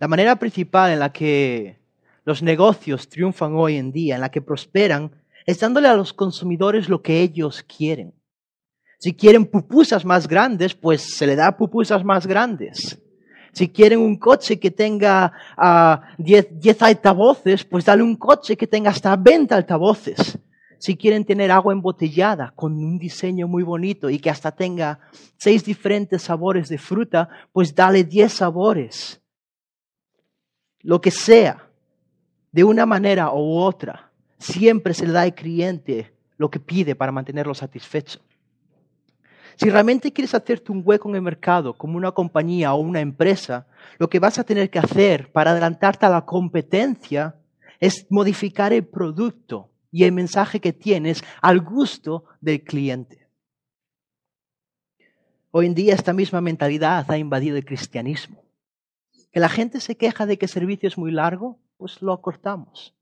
La manera principal en la que los negocios triunfan hoy en día, en la que prosperan, es dándole a los consumidores lo que ellos quieren. Si quieren pupusas más grandes, pues se le da pupusas más grandes. Si quieren un coche que tenga 10 ah, altavoces, pues dale un coche que tenga hasta 20 altavoces. Si quieren tener agua embotellada con un diseño muy bonito y que hasta tenga seis diferentes sabores de fruta, pues dale 10 sabores lo que sea, de una manera u otra, siempre se le da al cliente lo que pide para mantenerlo satisfecho. Si realmente quieres hacerte un hueco en el mercado como una compañía o una empresa, lo que vas a tener que hacer para adelantarte a la competencia es modificar el producto y el mensaje que tienes al gusto del cliente. Hoy en día esta misma mentalidad ha invadido el cristianismo la gente se queja de que el servicio es muy largo, pues lo cortamos.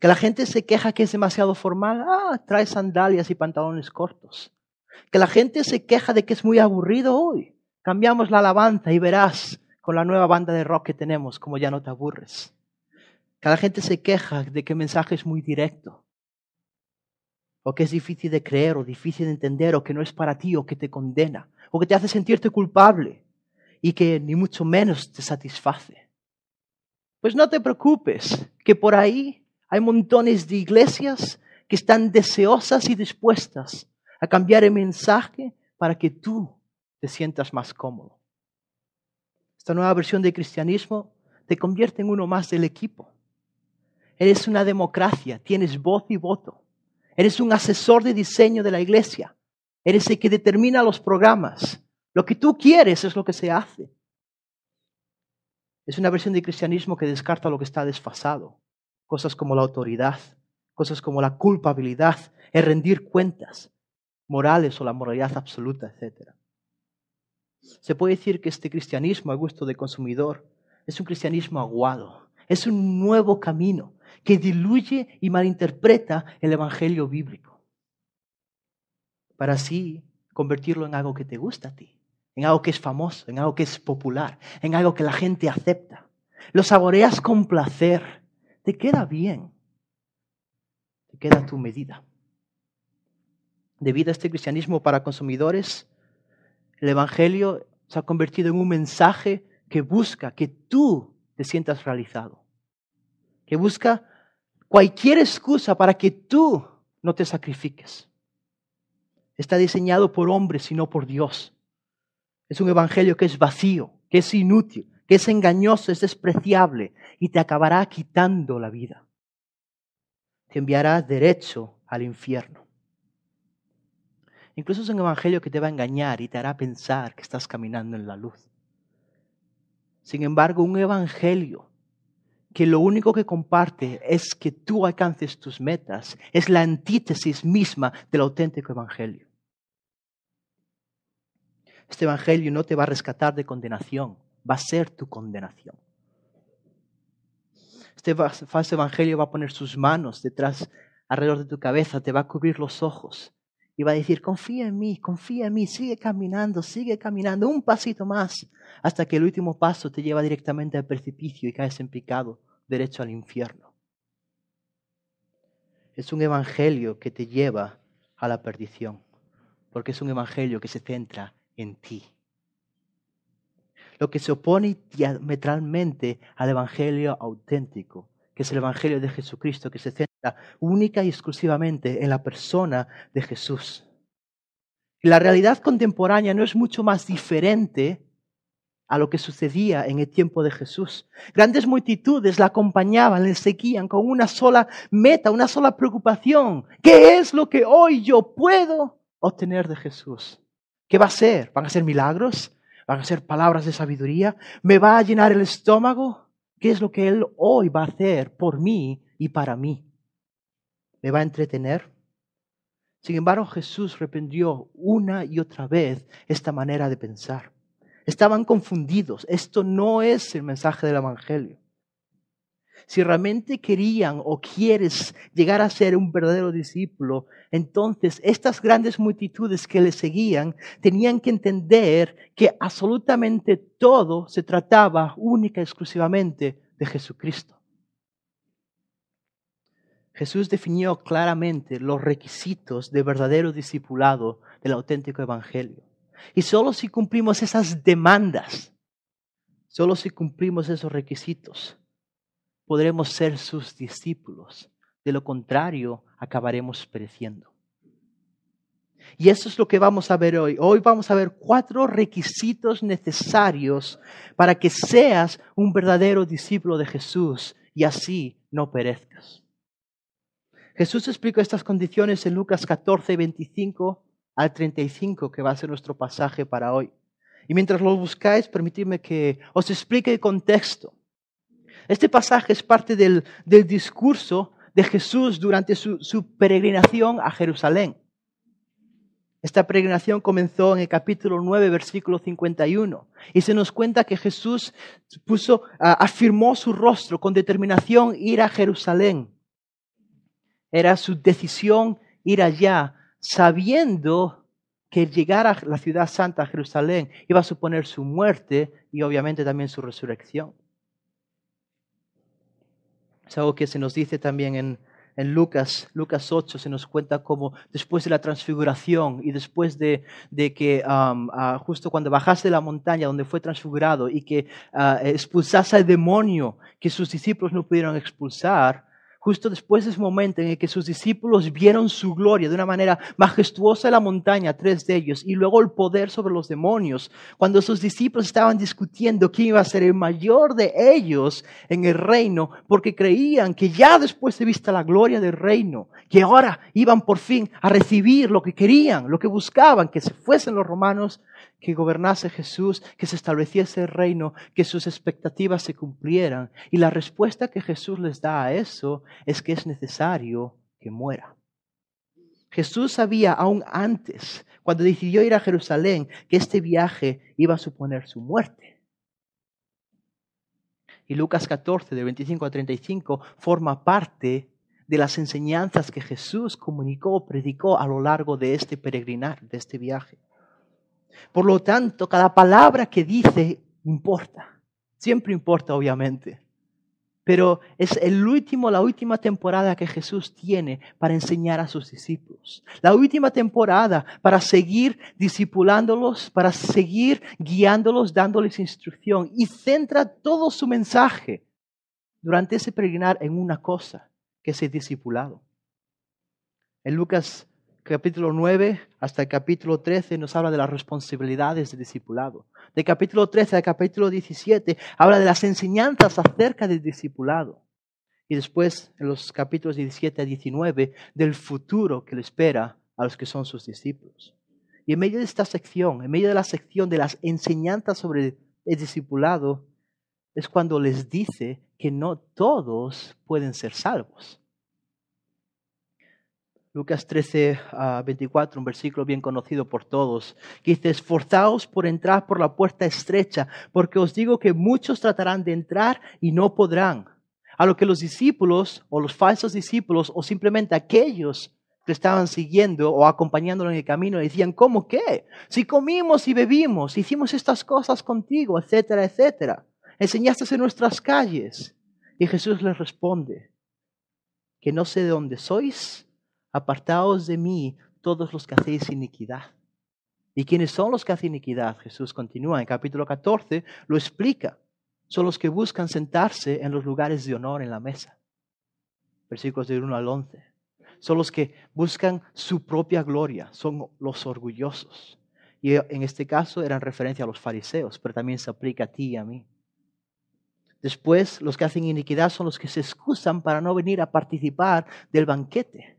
Que la gente se queja que es demasiado formal, ah, trae sandalias y pantalones cortos. Que la gente se queja de que es muy aburrido hoy, cambiamos la alabanza y verás con la nueva banda de rock que tenemos como ya no te aburres. Que la gente se queja de que el mensaje es muy directo. O que es difícil de creer o difícil de entender o que no es para ti o que te condena o que te hace sentirte culpable y que ni mucho menos te satisface. Pues no te preocupes, que por ahí hay montones de iglesias que están deseosas y dispuestas a cambiar el mensaje para que tú te sientas más cómodo. Esta nueva versión de cristianismo te convierte en uno más del equipo. Eres una democracia, tienes voz y voto. Eres un asesor de diseño de la iglesia. Eres el que determina los programas. Lo que tú quieres es lo que se hace. Es una versión de cristianismo que descarta lo que está desfasado. Cosas como la autoridad, cosas como la culpabilidad, el rendir cuentas morales o la moralidad absoluta, etc. Se puede decir que este cristianismo a gusto de consumidor es un cristianismo aguado, es un nuevo camino que diluye y malinterpreta el Evangelio bíblico para así convertirlo en algo que te gusta a ti en algo que es famoso, en algo que es popular, en algo que la gente acepta. Lo saboreas con placer. Te queda bien. Te queda tu medida. Debido a este cristianismo para consumidores, el Evangelio se ha convertido en un mensaje que busca que tú te sientas realizado. Que busca cualquier excusa para que tú no te sacrifiques. Está diseñado por hombres y no por Dios. Es un evangelio que es vacío, que es inútil, que es engañoso, es despreciable y te acabará quitando la vida. Te enviará derecho al infierno. Incluso es un evangelio que te va a engañar y te hará pensar que estás caminando en la luz. Sin embargo, un evangelio que lo único que comparte es que tú alcances tus metas, es la antítesis misma del auténtico evangelio. Este Evangelio no te va a rescatar de condenación, va a ser tu condenación. Este falso Evangelio va a poner sus manos detrás, alrededor de tu cabeza, te va a cubrir los ojos y va a decir, confía en mí, confía en mí, sigue caminando, sigue caminando, un pasito más, hasta que el último paso te lleva directamente al precipicio y caes en picado, derecho al infierno. Es un evangelio que te lleva a la perdición, porque es un evangelio que se centra en ti. Lo que se opone diametralmente al Evangelio auténtico, que es el Evangelio de Jesucristo, que se centra única y exclusivamente en la persona de Jesús. La realidad contemporánea no es mucho más diferente a lo que sucedía en el tiempo de Jesús. Grandes multitudes la acompañaban, le seguían con una sola meta, una sola preocupación. ¿Qué es lo que hoy yo puedo obtener de Jesús? ¿Qué va a hacer? ¿Van a hacer milagros? ¿Van a hacer palabras de sabiduría? ¿Me va a llenar el estómago? ¿Qué es lo que Él hoy va a hacer por mí y para mí? ¿Me va a entretener? Sin embargo, Jesús reprendió una y otra vez esta manera de pensar. Estaban confundidos. Esto no es el mensaje del Evangelio. Si realmente querían o quieres llegar a ser un verdadero discípulo, entonces estas grandes multitudes que le seguían tenían que entender que absolutamente todo se trataba única y exclusivamente de Jesucristo. Jesús definió claramente los requisitos de verdadero discipulado del auténtico Evangelio. Y solo si cumplimos esas demandas, solo si cumplimos esos requisitos, podremos ser sus discípulos. De lo contrario, acabaremos pereciendo. Y eso es lo que vamos a ver hoy. Hoy vamos a ver cuatro requisitos necesarios para que seas un verdadero discípulo de Jesús y así no perezcas. Jesús explica estas condiciones en Lucas 14, 25 al 35, que va a ser nuestro pasaje para hoy. Y mientras lo buscáis, permitidme que os explique el contexto. Este pasaje es parte del, discurso de Jesús durante su, peregrinación a Jerusalén. Esta peregrinación comenzó en el capítulo 9, versículo 51, y se nos cuenta que Jesús ah, afirmó su rostro con determinación ir a Jerusalén. Era su decisión ir allá, sabiendo que llegar a la ciudad santa, Jerusalén, iba a suponer su muerte y obviamente también su resurrección. Es algo que se nos dice también en, Lucas, Lucas 8 se nos cuenta como después de la transfiguración y después de, que ah, justo cuando bajase de la montaña donde fue transfigurado y que ah, expulsase al demonio que sus discípulos no pudieron expulsar, justo después de ese momento en el que sus discípulos vieron su gloria de una manera majestuosa en la montaña, tres de ellos, y luego el poder sobre los demonios, cuando sus discípulos estaban discutiendo quién iba a ser el mayor de ellos en el reino, porque creían que ya después de vista la gloria del reino, que ahora iban por fin a recibir lo que querían, lo que buscaban, que se fuesen los romanos, que gobernase Jesús, que se estableciese el reino, que sus expectativas se cumplieran. Y la respuesta que Jesús les da a eso es que es necesario que muera. Jesús sabía aún antes, cuando decidió ir a Jerusalén, que este viaje iba a suponer su muerte. Y Lucas 14, de 25 a 35, forma parte de las enseñanzas que Jesús comunicó, predicó a lo largo de este peregrinar, de este viaje. Por lo tanto, cada palabra que dice importa. Siempre importa, obviamente. Pero es el último, la última temporada que Jesús tiene para enseñar a sus discípulos. La última temporada para seguir discipulándolos, para seguir guiándolos, dándoles instrucción. Y centra todo su mensaje durante ese peregrinar en una cosa, que es el discipulado. En Lucas capítulo 9 hasta el capítulo 13 nos habla de las responsabilidades del discipulado. De capítulo 13 al capítulo 17 habla de las enseñanzas acerca del discipulado. Y después, en los capítulos 17 a 19, del futuro que le espera a los que son sus discípulos. Y en medio de esta sección, en medio de la sección de las enseñanzas sobre el discipulado, es cuando les dice que no todos pueden ser salvos. Lucas 13 24, ah, un versículo bien conocido por todos, que dice, esforzaos por entrar por la puerta estrecha, porque os digo que muchos tratarán de entrar y no podrán. A lo que los discípulos o los falsos discípulos o simplemente aquellos que estaban siguiendo o acompañándolo en el camino decían, ¿cómo qué? Si comimos y bebimos, hicimos estas cosas contigo, etcétera, etcétera. Enseñaste en nuestras calles. Y Jesús les responde, que no sé de dónde sois apartaos de mí todos los que hacéis iniquidad. ¿Y quiénes son los que hacen iniquidad? Jesús continúa en capítulo 14, lo explica. Son los que buscan sentarse en los lugares de honor en la mesa. Versículos del 1 al 11. Son los que buscan su propia gloria, son los orgullosos. Y en este caso eran referencia a los fariseos, pero también se aplica a ti y a mí. Después, los que hacen iniquidad son los que se excusan para no venir a participar del banquete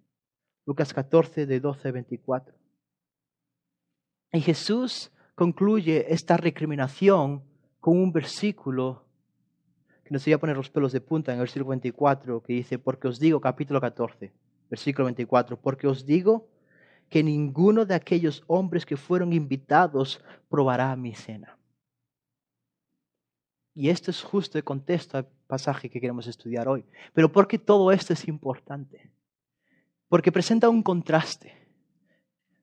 Lucas 14, de 12 a 24. Y Jesús concluye esta recriminación con un versículo que nos iba a poner los pelos de punta en el versículo 24, que dice, porque os digo, capítulo 14, versículo 24, porque os digo que ninguno de aquellos hombres que fueron invitados probará mi cena. Y este es justo el contexto al pasaje que queremos estudiar hoy. Pero ¿por qué todo esto es importante? porque presenta un contraste.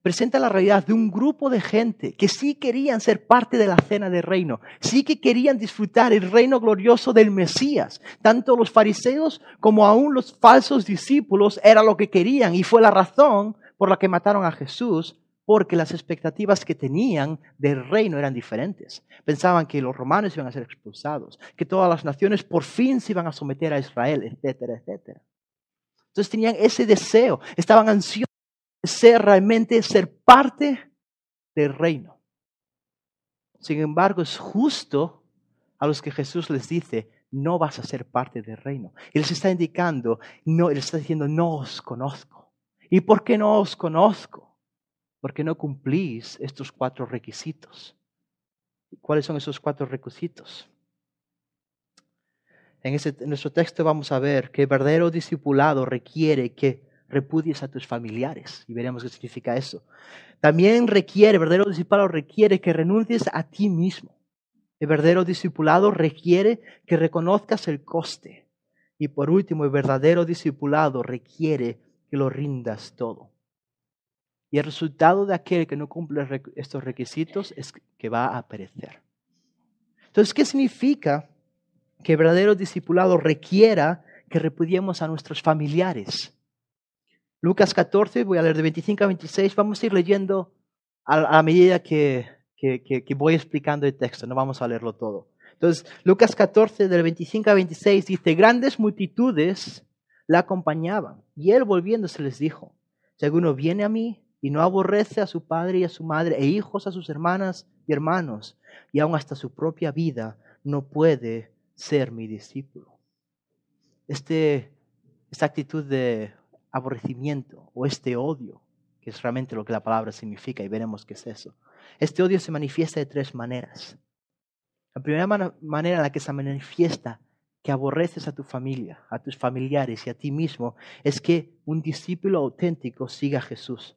Presenta la realidad de un grupo de gente que sí querían ser parte de la cena del reino, sí que querían disfrutar el reino glorioso del Mesías. Tanto los fariseos como aún los falsos discípulos era lo que querían y fue la razón por la que mataron a Jesús, porque las expectativas que tenían del reino eran diferentes. Pensaban que los romanos iban a ser expulsados, que todas las naciones por fin se iban a someter a Israel, etcétera, etcétera. Entonces tenían ese deseo, estaban ansiosos de ser realmente, ser parte del reino. Sin embargo, es justo a los que Jesús les dice, no vas a ser parte del reino. Él les está indicando, no, él está diciendo, no os conozco. ¿Y por qué no os conozco? Porque no cumplís estos cuatro requisitos. ¿Cuáles son esos cuatro requisitos? En, nuestro texto vamos a ver que el verdadero discipulado requiere que repudies a tus familiares. Y veremos qué significa eso. También requiere, el verdadero discipulado requiere que renuncies a ti mismo. El verdadero discipulado requiere que reconozcas el coste. Y por último, el verdadero discipulado requiere que lo rindas todo. Y el resultado de aquel que no cumple estos requisitos es que va a perecer. Entonces, ¿qué significa que verdadero discipulado requiera que repudiemos a nuestros familiares. Lucas 14, voy a leer de 25 a 26, vamos a ir leyendo a, medida que, que, voy explicando el texto, no vamos a leerlo todo. Entonces, Lucas 14, del 25 a 26, dice, grandes multitudes la acompañaban, y él volviéndose les dijo, si alguno viene a mí y no aborrece a su padre y a su madre, e hijos a sus hermanas y hermanos, y aun hasta su propia vida, no puede ser mi discípulo. Este, esta actitud de aborrecimiento o este odio, que es realmente lo que la palabra significa y veremos qué es eso. Este odio se manifiesta de tres maneras. La primera manera en la que se manifiesta que aborreces a tu familia, a tus familiares y a ti mismo es que un discípulo auténtico siga a Jesús.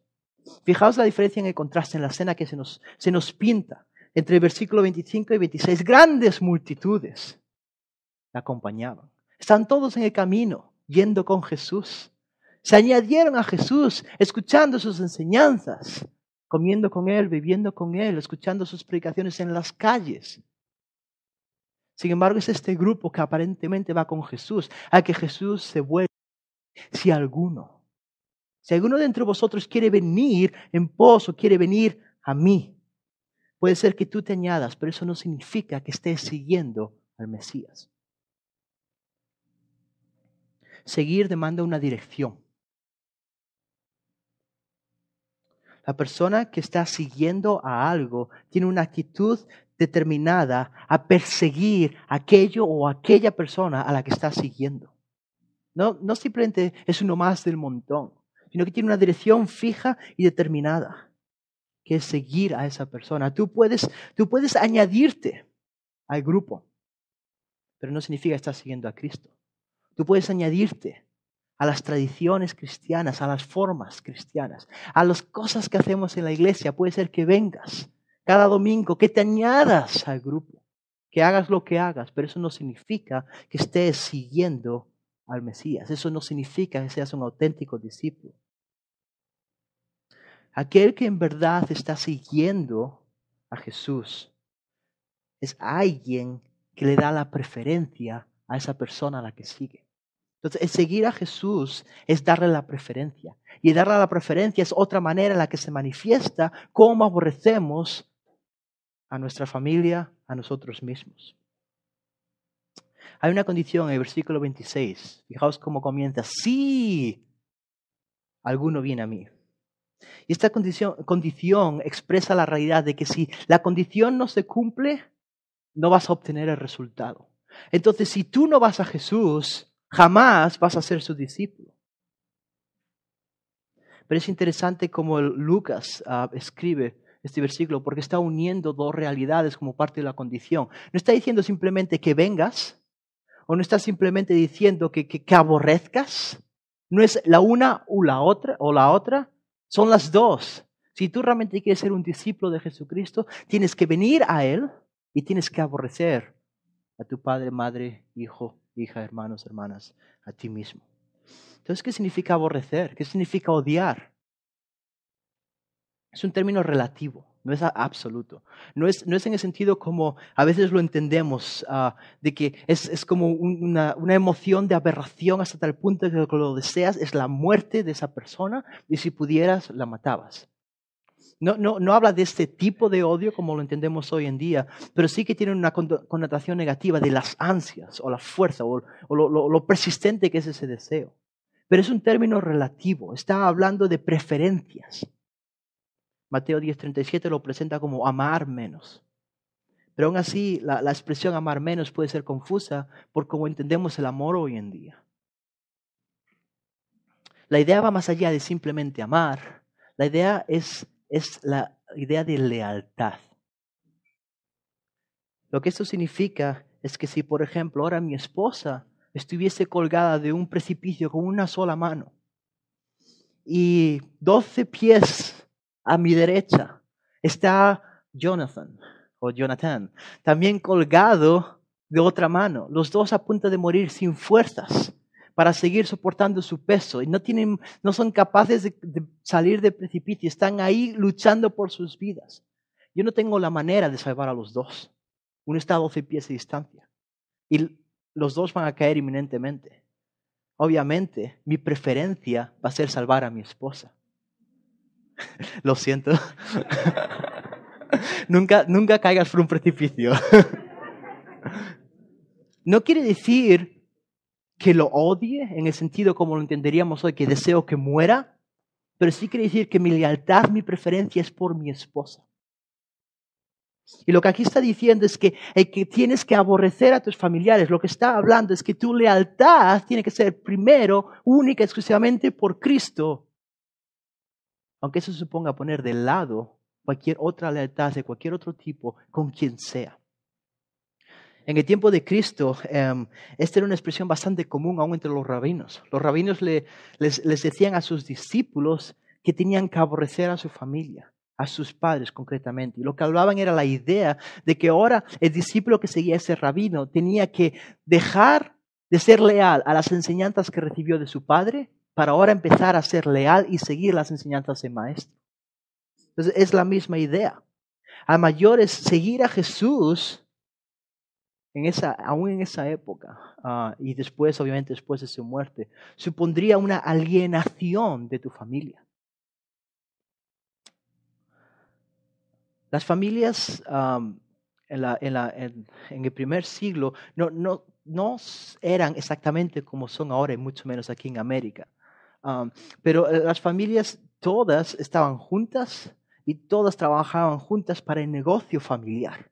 Fijaos la diferencia en el contraste, en la escena que se nos, se nos pinta entre el versículo 25 y 26. Grandes multitudes la acompañaban. Están todos en el camino, yendo con Jesús. Se añadieron a Jesús, escuchando sus enseñanzas, comiendo con Él, viviendo con Él, escuchando sus predicaciones en las calles. Sin embargo, es este grupo que aparentemente va con Jesús, a que Jesús se vuelva. Si alguno, si alguno de entre vosotros quiere venir en poso, quiere venir a mí, puede ser que tú te añadas, pero eso no significa que estés siguiendo al Mesías. Seguir demanda una dirección. La persona que está siguiendo a algo tiene una actitud determinada a perseguir aquello o aquella persona a la que está siguiendo. No, no simplemente es uno más del montón, sino que tiene una dirección fija y determinada, que es seguir a esa persona. Tú puedes, tú puedes añadirte al grupo, pero no significa estar siguiendo a Cristo. Tú puedes añadirte a las tradiciones cristianas, a las formas cristianas, a las cosas que hacemos en la iglesia. Puede ser que vengas cada domingo, que te añadas al grupo, que hagas lo que hagas, pero eso no significa que estés siguiendo al Mesías. Eso no significa que seas un auténtico discípulo. Aquel que en verdad está siguiendo a Jesús es alguien que le da la preferencia a esa persona a la que sigue. Entonces, seguir a Jesús es darle la preferencia. Y darle la preferencia es otra manera en la que se manifiesta cómo aborrecemos a nuestra familia, a nosotros mismos. Hay una condición en el versículo 26. Fijaos cómo comienza. Sí, alguno viene a mí. Y esta condición expresa la realidad de que si la condición no se cumple, no vas a obtener el resultado. Entonces, si tú no vas a Jesús, jamás vas a ser su discípulo. Pero es interesante cómo Lucas ah, escribe este versículo porque está uniendo dos realidades como parte de la condición. No está diciendo simplemente que vengas o no está simplemente diciendo que, que, que aborrezcas. No es la una u la otra o la otra. Son las dos. Si tú realmente quieres ser un discípulo de Jesucristo, tienes que venir a Él y tienes que aborrecer a tu padre, madre, hijo hija, hermanos, hermanas, a ti mismo. Entonces, ¿qué significa aborrecer? ¿Qué significa odiar? Es un término relativo, no es absoluto. No es, no es en el sentido como a veces lo entendemos, ah, de que es, como una, una, emoción de aberración hasta tal punto que lo deseas, es la muerte de esa persona y si pudieras, la matabas. No, no, habla de este tipo de odio como lo entendemos hoy en día, pero sí que tiene una connotación negativa de las ansias o la fuerza o, lo, persistente que es ese deseo. Pero es un término relativo, está hablando de preferencias. Mateo 10:37 lo presenta como amar menos. Pero aún así, la, expresión amar menos puede ser confusa por cómo entendemos el amor hoy en día. La idea va más allá de simplemente amar. La idea es es la idea de lealtad. Lo que eso significa es que si, por ejemplo, ahora mi esposa estuviese colgada de un precipicio con una sola mano y doce pies a mi derecha está Jonathan o Jonathan, también colgado de otra mano, los dos a punto de morir sin fuerzas para seguir soportando su peso y no, tienen, no son capaces de, salir del precipicio, están ahí luchando por sus vidas. Yo no tengo la manera de salvar a los dos. Uno está a 12 pies de distancia y los dos van a caer inminentemente. Obviamente, mi preferencia va a ser salvar a mi esposa. Lo siento. nunca, nunca caigas por un precipicio. no quiere decir que lo odie en el sentido como lo entenderíamos hoy, que deseo que muera, pero sí quiere decir que mi lealtad, mi preferencia es por mi esposa. Y lo que aquí está diciendo es que, que tienes que aborrecer a tus familiares. Lo que está hablando es que tu lealtad tiene que ser primero, única, exclusivamente por Cristo. Aunque eso suponga poner de lado cualquier otra lealtad de cualquier otro tipo con quien sea. En el tiempo de Cristo, em, esta era una expresión bastante común aún entre los rabinos. Los rabinos les, decían a sus discípulos que tenían que aborrecer a su familia, a sus padres concretamente. Y lo que hablaban era la idea de que ahora el discípulo que seguía a ese rabino tenía que dejar de ser leal a las enseñanzas que recibió de su padre para ahora empezar a ser leal y seguir las enseñanzas del maestro. Entonces es la misma idea. A mayores, seguir a Jesús en esa, aún en esa época, ah, y después, obviamente, después de su muerte, supondría una alienación de tu familia. Las familias en, el primer siglo no, eran exactamente como son ahora, y mucho menos aquí en América. pero eh, las familias todas estaban juntas y todas trabajaban juntas para el negocio familiar.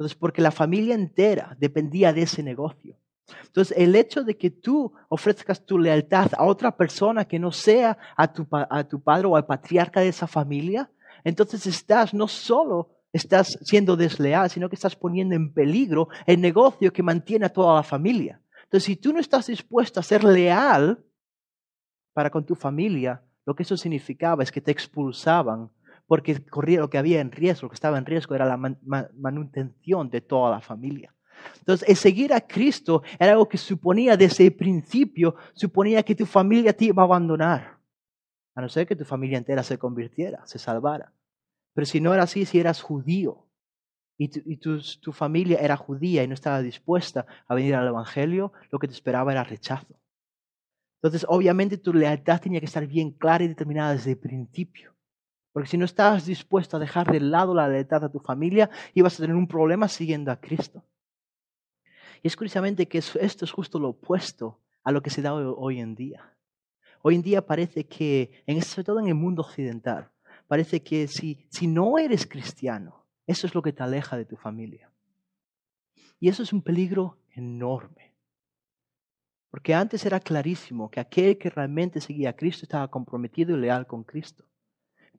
Entonces, porque la familia entera dependía de ese negocio. Entonces, el hecho de que tú ofrezcas tu lealtad a otra persona que no sea a tu, padre o al patriarca de esa familia, entonces estás no solo estás siendo desleal, sino que estás poniendo en peligro el negocio que mantiene a toda la familia. Entonces, si tú no estás dispuesto a ser leal para con tu familia, lo que eso significaba es que te expulsaban porque corría lo que había en riesgo, lo que estaba en riesgo era la manutención de toda la familia. Entonces, el seguir a Cristo era algo que suponía desde el principio, suponía que tu familia te iba a abandonar, a no ser que tu familia entera se convirtiera, se salvara. Pero si no era así, si eras judío y, tu familia era judía y no estaba dispuesta a venir al Evangelio, lo que te esperaba era rechazo. Entonces, obviamente, tu lealtad tenía que estar bien clara y determinada desde el principio. Porque si no estás dispuesto a dejar de lado la lealtad a tu familia, ibas a tener un problema siguiendo a Cristo. Y es curiosamente que esto es justo lo opuesto a lo que se da hoy en día. Hoy en día parece que, sobre todo en el mundo occidental, parece que si, si no eres cristiano, eso es lo que te aleja de tu familia. Y eso es un peligro enorme. Porque antes era clarísimo que aquel que realmente seguía a Cristo estaba comprometido y leal con Cristo.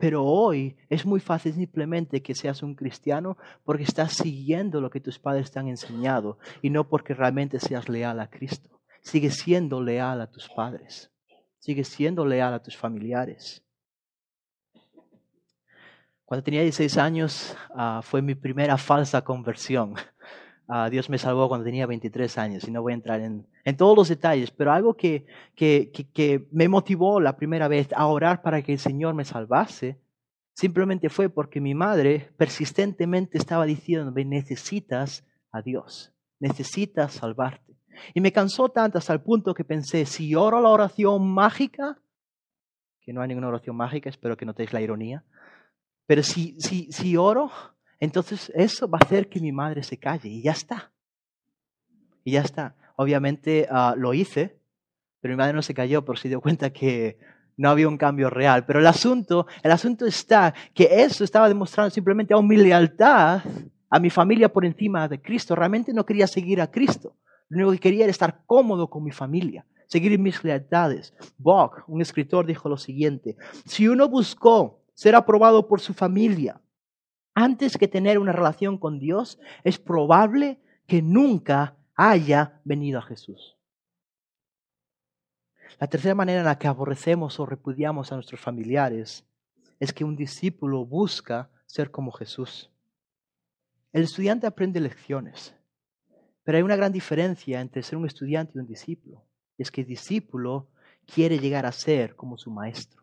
Pero hoy es muy fácil simplemente que seas un cristiano porque estás siguiendo lo que tus padres te han enseñado y no porque realmente seas leal a Cristo. Sigue siendo leal a tus padres. Sigue siendo leal a tus familiares. Cuando tenía 16 años ah, fue mi primera falsa conversión. Ah, Dios me salvó cuando tenía 23 años y no voy a entrar en, todos los detalles, pero algo que, me motivó la primera vez a orar para que el Señor me salvase simplemente fue porque mi madre persistentemente estaba diciendo, necesitas a Dios, necesitas salvarte. Y me cansó tanto hasta el punto que pensé, si oro la oración mágica, que no hay ninguna oración mágica, espero que notéis la ironía, pero si, si, si oro entonces eso va a hacer que mi madre se calle y ya está. Y ya está. Obviamente ah, lo hice, pero mi madre no se cayó por si dio cuenta que no había un cambio real. Pero el asunto, el asunto está que eso estaba demostrando simplemente a mi lealtad a mi familia por encima de Cristo. Realmente no quería seguir a Cristo. Lo único que quería era estar cómodo con mi familia, seguir mis lealtades. bock un escritor, dijo lo siguiente, si uno buscó ser aprobado por su familia, antes que tener una relación con Dios, es probable que nunca haya venido a Jesús. La tercera manera en la que aborrecemos o repudiamos a nuestros familiares es que un discípulo busca ser como Jesús. El estudiante aprende lecciones, pero hay una gran diferencia entre ser un estudiante y un discípulo. Es que el discípulo quiere llegar a ser como su maestro.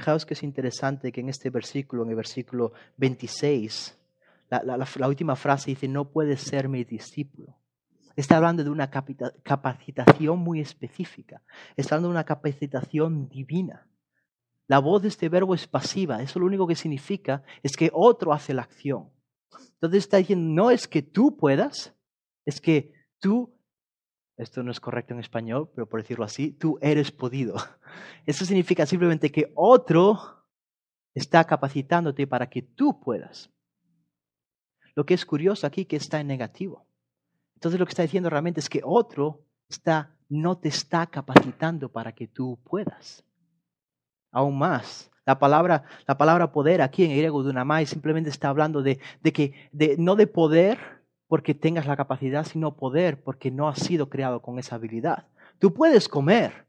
Fijaos que es interesante que en este versículo, en el versículo 26, la, última frase dice, no puedes ser mi discípulo. Está hablando de una capacitación muy específica, está hablando de una capacitación divina. La voz de este verbo es pasiva, eso lo único que significa es que otro hace la acción. Entonces está diciendo, no es que tú puedas, es que tú esto no es correcto en español, pero por decirlo así, tú eres podido. Eso significa simplemente que otro está capacitándote para que tú puedas. Lo que es curioso aquí que está en negativo. Entonces lo que está diciendo realmente es que otro está no te está capacitando para que tú puedas. Aún más, la palabra, la palabra poder aquí en griego dunamai simplemente está hablando de, de que de, no de poder, porque tengas la capacidad, sino poder porque no has sido creado con esa habilidad. Tú puedes comer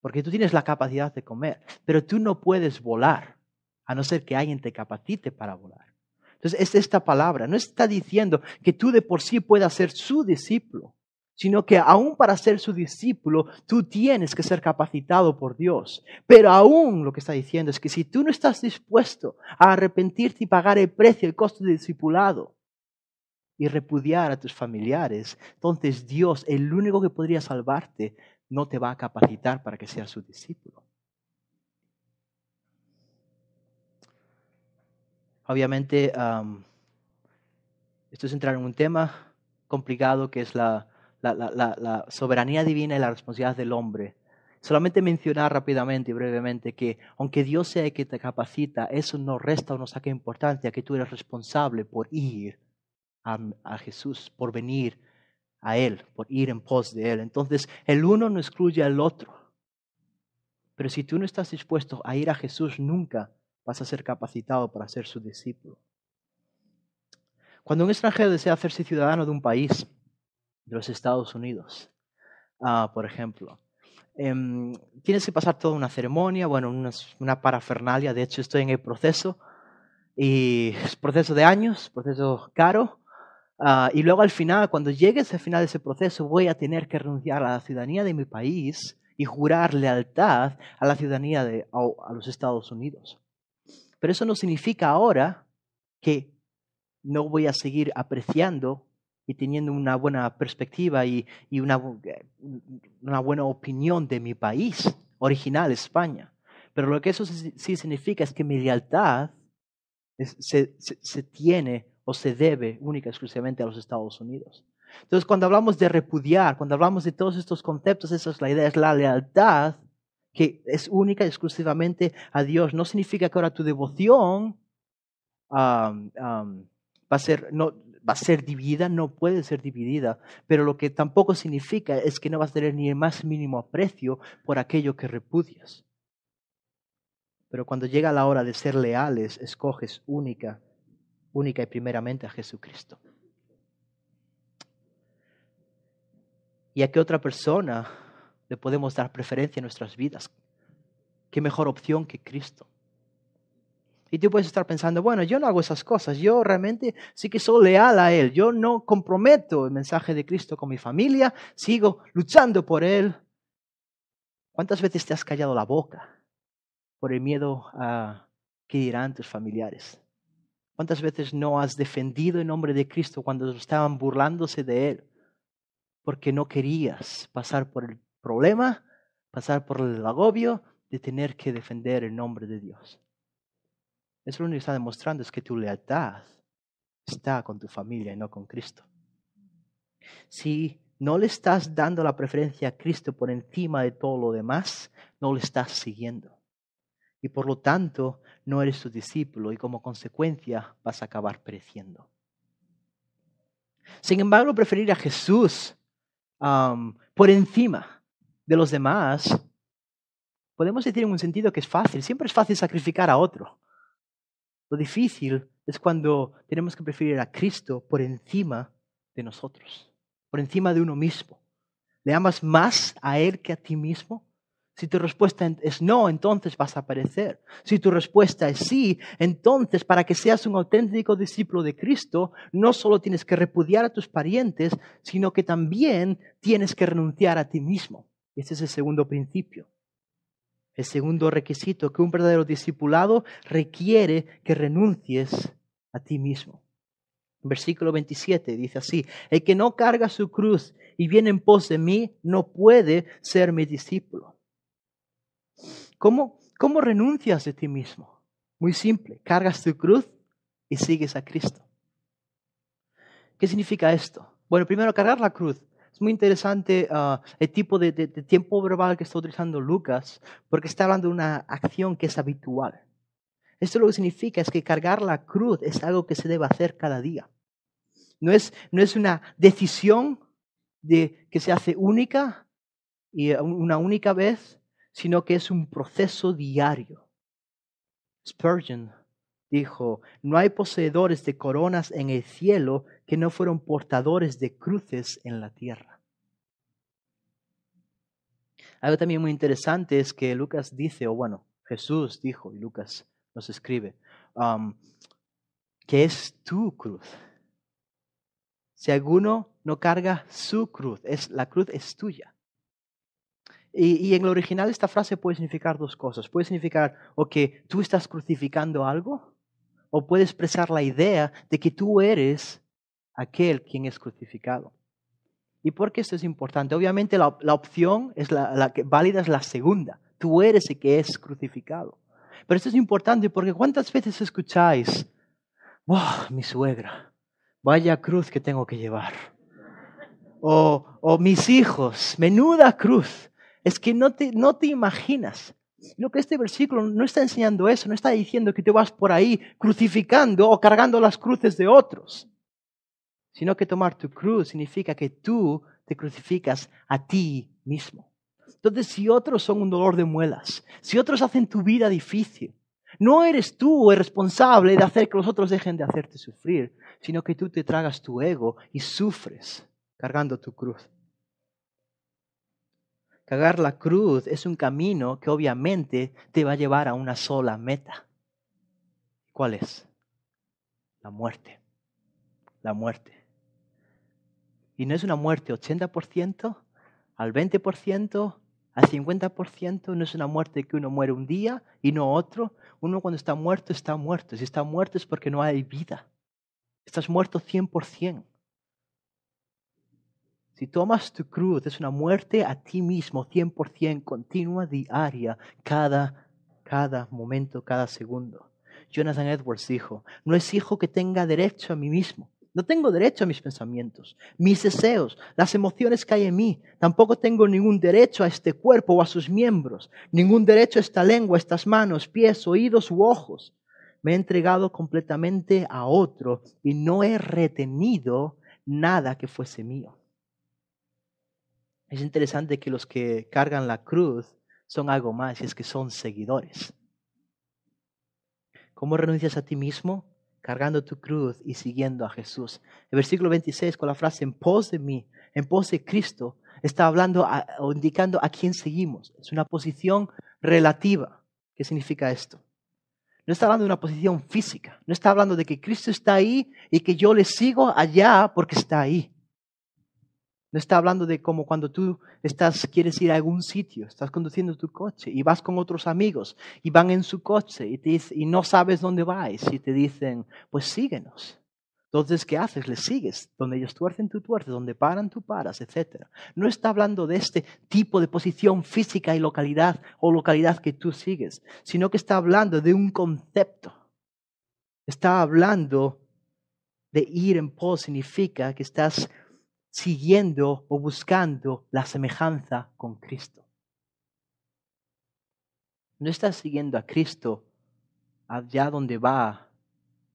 porque tú tienes la capacidad de comer, pero tú no puedes volar a no ser que alguien te capacite para volar. Entonces, esta palabra, no está diciendo que tú de por sí puedas ser su discípulo, sino que aún para ser su discípulo, tú tienes que ser capacitado por Dios. Pero aún lo que está diciendo es que si tú no estás dispuesto a arrepentirte y pagar el precio, el costo de discipulado, y repudiar a tus familiares, entonces Dios, el único que podría salvarte, no te va a capacitar para que seas su discípulo. Obviamente, esto es entrar en un tema complicado que es la, la, soberanía divina y la responsabilidad del hombre. Solamente mencionar rápidamente y brevemente que aunque Dios sea el que te capacita, eso no resta o no saca importancia que tú eres responsable por ir a, Jesús, por venir a Él, por ir en pos de Él. Entonces, el uno no excluye al otro. Pero si tú no estás dispuesto a ir a Jesús, nunca vas a ser capacitado para ser su discípulo. Cuando un extranjero desea hacerse ciudadano de un país, de los Estados Unidos, ah, por ejemplo, em, tienes que pasar toda una ceremonia, bueno, una, una, parafernalia, de hecho estoy en el proceso, y es proceso de años, proceso caro, Ah, y luego al final, cuando llegues al final de ese proceso, voy a tener que renunciar a la ciudadanía de mi país y jurar lealtad a la ciudadanía de a, los Estados Unidos. Pero eso no significa ahora que no voy a seguir apreciando y teniendo una buena perspectiva y, eh, una, buena opinión de mi país original, España. Pero lo que eso sí, significa es que mi lealtad se tiene o se debe única y exclusivamente a los Estados Unidos. Entonces, cuando hablamos de repudiar, cuando hablamos de todos estos conceptos, esa es la idea, es la lealtad que es única y exclusivamente a Dios. No significa que ahora tu devoción va a ser, no, va a ser dividida, no puede ser dividida, pero lo que tampoco significa es que no vas a tener ni el más mínimo aprecio por aquello que repudias. Pero cuando llega la hora de ser leales, escoges única única y primeramente a Jesucristo. ¿Y a qué otra persona le podemos dar preferencia en nuestras vidas? ¿Qué mejor opción que Cristo? Y tú puedes estar pensando, bueno, yo no hago esas cosas, yo realmente sí que soy leal a Él, yo no comprometo el mensaje de Cristo con mi familia, sigo luchando por Él. ¿Cuántas veces te has callado la boca por el miedo a qué dirán tus familiares? ¿Cuántas veces no has defendido el nombre de Cristo cuando estaban burlándose de Él? Porque no querías pasar por el problema, pasar por el agobio de tener que defender el nombre de Dios. Eso lo único que está demostrando es que tu lealtad está con tu familia y no con Cristo. Si no le estás dando la preferencia a Cristo por encima de todo lo demás, no le estás siguiendo y por lo tanto no eres su discípulo y como consecuencia vas a acabar pereciendo. Sin embargo, preferir a Jesús por encima de los demás, podemos decir en un sentido que es fácil, siempre es fácil sacrificar a otro. Lo difícil es cuando tenemos que preferir a Cristo por encima de nosotros, por encima de uno mismo. ¿Le amas más a Él que a ti mismo? Si tu respuesta es no, entonces vas a aparecer. Si tu respuesta es sí, entonces para que seas un auténtico discípulo de Cristo, no solo tienes que repudiar a tus parientes, sino que también tienes que renunciar a ti mismo. Ese es el segundo principio. El segundo requisito que un verdadero discipulado requiere que renuncies a ti mismo. Versículo 27 dice así, el que no carga su cruz y viene en pos de mí no puede ser mi discípulo. ¿Cómo, renuncias de ti mismo? Muy simple, cargas tu cruz y sigues a Cristo. ¿Qué significa esto? Bueno, primero cargar la cruz. Es muy interesante ah, el tipo de, tiempo verbal que está utilizando Lucas, porque está hablando de una acción que es habitual. Esto lo que significa es que cargar la cruz es algo que se debe hacer cada día. No es, no es una decisión de, que se hace única y una única vez, sino que es un proceso diario. Spurgeon dijo, no hay poseedores de coronas en el cielo que no fueron portadores de cruces en la tierra. Algo también muy interesante es que Lucas dice, o bueno, Jesús dijo, y Lucas nos escribe, um, que es tu cruz. Si alguno no carga su cruz, es, la cruz es tuya. Y, en el original esta frase puede significar dos cosas. Puede significar o que tú estás crucificando algo, o puede expresar la idea de que tú eres aquel quien es crucificado. ¿Y por qué esto es importante? Obviamente la, la opción es la, la que, válida es la segunda. Tú eres el que es crucificado. Pero esto es importante porque ¿cuántas veces escucháis, wow, mi suegra, vaya cruz que tengo que llevar? O, o mis hijos, menuda cruz es que no te, imaginas. Lo que este versículo no está enseñando eso, no está diciendo que te vas por ahí crucificando o cargando las cruces de otros, sino que tomar tu cruz significa que tú te crucificas a ti mismo. Entonces, si otros son un dolor de muelas, si otros hacen tu vida difícil, no eres tú el responsable de hacer que los otros dejen de hacerte sufrir, sino que tú te tragas tu ego y sufres cargando tu cruz. Cagar la cruz es un camino que obviamente te va a llevar a una sola meta. ¿Cuál es? La muerte. La muerte. Y no es una muerte 80%, al 20%, al 50%, no es una muerte que uno muere un día y no otro. Uno cuando está muerto está muerto. Si está muerto es porque no hay vida. Estás muerto 100%. Si tomas tu cruz, es una muerte a ti mismo 100%, continua, diaria, cada, cada momento, cada segundo. Jonathan Edwards dijo, no es hijo que tenga derecho a mí mismo. No tengo derecho a mis pensamientos, mis deseos, las emociones que hay en mí. Tampoco tengo ningún derecho a este cuerpo o a sus miembros, ningún derecho a esta lengua, estas manos, pies, oídos u ojos. Me he entregado completamente a otro y no he retenido nada que fuese mío. Es interesante que los que cargan la cruz son algo más y es que son seguidores. ¿Cómo renuncias a ti mismo? Cargando tu cruz y siguiendo a Jesús. El versículo 26 con la frase en pos de mí, en pos de Cristo, está hablando o indicando a quién seguimos. Es una posición relativa. ¿Qué significa esto? No está hablando de una posición física. No está hablando de que Cristo está ahí y que yo le sigo allá porque está ahí. No está hablando de como cuando tú estás, quieres ir a algún sitio, estás conduciendo tu coche y vas con otros amigos y van en su coche y, y no sabes dónde vais y te dicen, pues síguenos. Entonces, ¿qué haces? Les sigues. Donde ellos tuercen, tú tuerces. Donde paran, tú paras, etc. No está hablando de este tipo de posición física y localidad o localidad que tú sigues, sino que está hablando de un concepto. Está hablando de ir en pos, significa que estás siguiendo o buscando la semejanza con Cristo. No estás siguiendo a Cristo allá donde va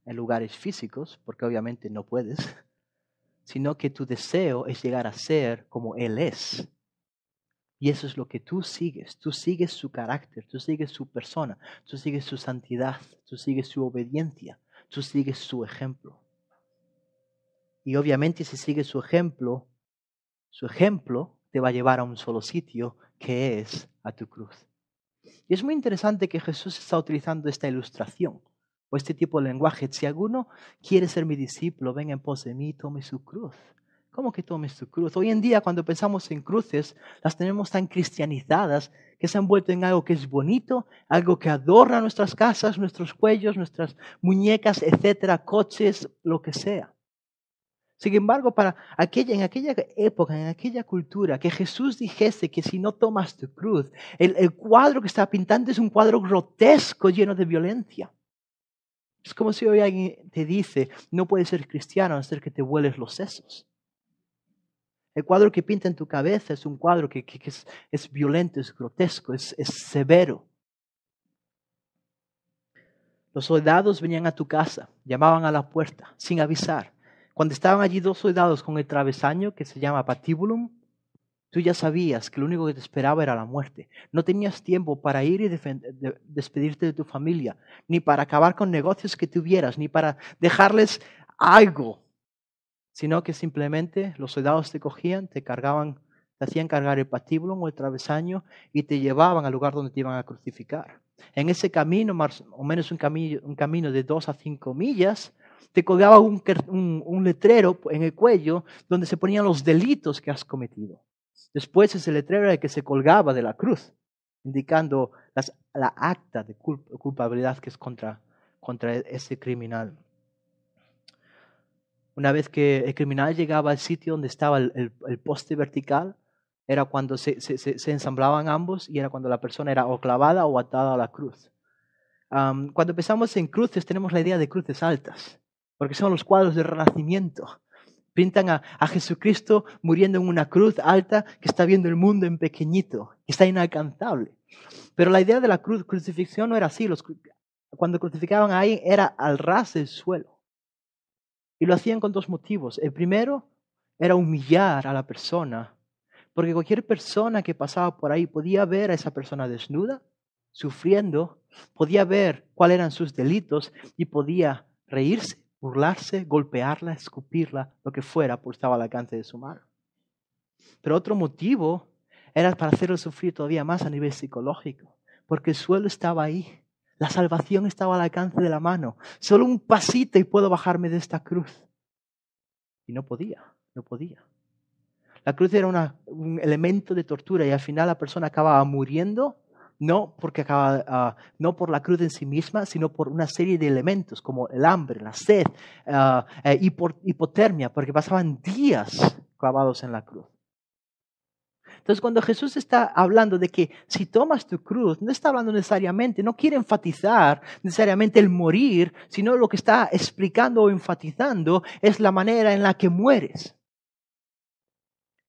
en lugares físicos, porque obviamente no puedes, sino que tu deseo es llegar a ser como Él es. Y eso es lo que tú sigues. Tú sigues su carácter, tú sigues su persona, tú sigues su santidad, tú sigues su obediencia, tú sigues su ejemplo. Y obviamente si sigues su ejemplo, su ejemplo te va a llevar a un solo sitio, que es a tu cruz. Y es muy interesante que Jesús está utilizando esta ilustración o este tipo de lenguaje. Si alguno quiere ser mi discípulo, venga en pos de mí, tome su cruz. ¿Cómo que tome su cruz? Hoy en día cuando pensamos en cruces, las tenemos tan cristianizadas que se han vuelto en algo que es bonito, algo que adorna nuestras casas, nuestros cuellos, nuestras muñecas, etcétera, coches, lo que sea. Sin embargo, para aquella, en aquella época, en aquella cultura, que Jesús dijese que si no tomas tu cruz, el, cuadro que está pintando es un cuadro grotesco lleno de violencia. Es como si hoy alguien te dice, no puedes ser cristiano a que te vueles los sesos. El cuadro que pinta en tu cabeza es un cuadro que, es, violento, es grotesco, es severo. Los soldados venían a tu casa, llamaban a la puerta sin avisar. Cuando estaban allí dos soldados con el travesaño que se llama patíbulum, tú ya sabías que lo único que te esperaba era la muerte. No tenías tiempo para ir y eh, despedirte de tu familia, ni para acabar con negocios que tuvieras, ni para dejarles algo, sino que simplemente los soldados te cogían, te cargaban, te hacían cargar el patíbulum o el travesaño y te llevaban al lugar donde te iban a crucificar. En ese camino, más o menos un camino, un camino de dos a cinco millas, te colgaba un, letrero en el cuello donde se ponían los delitos que has cometido. Después ese letrero era el que se colgaba de la cruz, indicando las, la acta de culpabilidad que es contra, contra ese criminal. Una vez que el criminal llegaba al sitio donde estaba el, poste vertical, era cuando se, ensamblaban ambos y era cuando la persona era o clavada o atada a la cruz. cuando pensamos en cruces, tenemos la idea de cruces altas porque son los cuadros del Renacimiento. Pintan a, Jesucristo muriendo en una cruz alta que está viendo el mundo en pequeñito, que está inalcanzable. Pero la idea de la cruz, crucifixión no era así. Los, cuando crucificaban ahí era al ras del suelo. Y lo hacían con dos motivos. El primero era humillar a la persona, porque cualquier persona que pasaba por ahí podía ver a esa persona desnuda, sufriendo, podía ver cuáles eran sus delitos y podía reírse burlarse, golpearla, escupirla, lo que fuera, pulsaba estaba al alcance de su mano. Pero otro motivo era para hacerlo sufrir todavía más a nivel psicológico, porque el suelo estaba ahí, la salvación estaba al alcance de la mano, solo un pasito y puedo bajarme de esta cruz. Y no podía, no podía. La cruz era un elemento de tortura y al final la persona acababa muriendo no porque acaba, ah, no por la cruz en sí misma, sino por una serie de elementos como el hambre, la sed, y ah, eh, por hipotermia, porque pasaban días clavados en la cruz. Entonces, cuando Jesús está hablando de que si tomas tu cruz, no está hablando necesariamente, no quiere enfatizar necesariamente el morir, sino lo que está explicando o enfatizando es la manera en la que mueres.